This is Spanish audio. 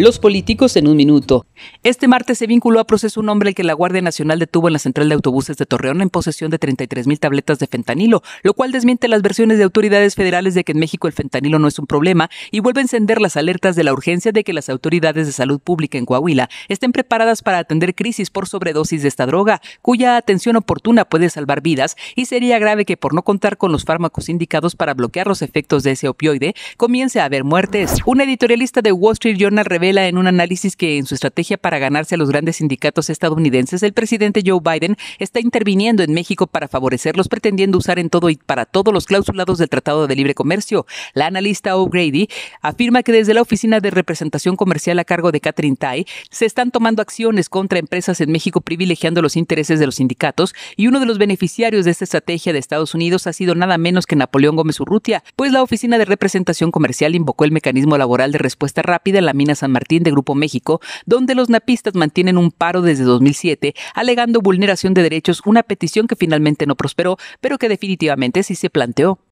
Los políticos en un minuto. Este martes se vinculó a proceso un hombre que la Guardia Nacional detuvo en la central de autobuses de Torreón en posesión de 33 mil tabletas de fentanilo, lo cual desmiente las versiones de autoridades federales de que en México el fentanilo no es un problema y vuelve a encender las alertas de la urgencia de que las autoridades de salud pública en Coahuila estén preparadas para atender crisis por sobredosis de esta droga, cuya atención oportuna puede salvar vidas y sería grave que por no contar con los fármacos indicados para bloquear los efectos de ese opioide comience a haber muertes. Un editorialista de Wall Street Journal revela en un análisis que en su estrategia para ganarse a los grandes sindicatos estadounidenses, el presidente Joe Biden está interviniendo en México para favorecerlos, pretendiendo usar en todo y para todos los clausulados del Tratado de Libre Comercio. La analista O'Grady afirma que desde la Oficina de Representación Comercial a cargo de Catherine Tai se están tomando acciones contra empresas en México privilegiando los intereses de los sindicatos y uno de los beneficiarios de esta estrategia de Estados Unidos ha sido nada menos que Napoleón Gómez Urrutia, pues la Oficina de Representación Comercial invocó el mecanismo laboral de respuesta rápida en la mina San Martín de Grupo México, donde los napistas mantienen un paro desde 2007, alegando vulneración de derechos, una petición que finalmente no prosperó, pero que definitivamente sí se planteó.